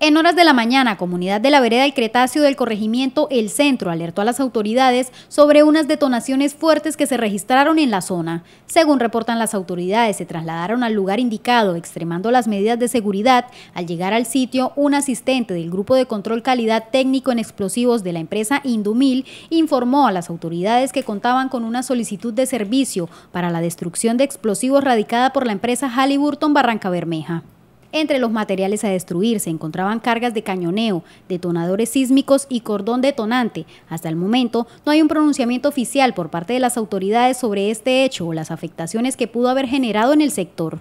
En horas de la mañana, comunidad de la vereda y Cretáceo del corregimiento El Centro alertó a las autoridades sobre unas detonaciones fuertes que se registraron en la zona. Según reportan las autoridades, se trasladaron al lugar indicado, extremando las medidas de seguridad. Al llegar al sitio, un asistente del Grupo de Control Calidad Técnico en Explosivos de la empresa Indumil informó a las autoridades que contaban con una solicitud de servicio para la destrucción de explosivos radicada por la empresa Halliburton Barranca Bermeja. Entre los materiales a destruir se encontraban cargas de cañoneo, detonadores sísmicos y cordón detonante. Hasta el momento no hay un pronunciamiento oficial por parte de las autoridades sobre este hecho o las afectaciones que pudo haber generado en el sector.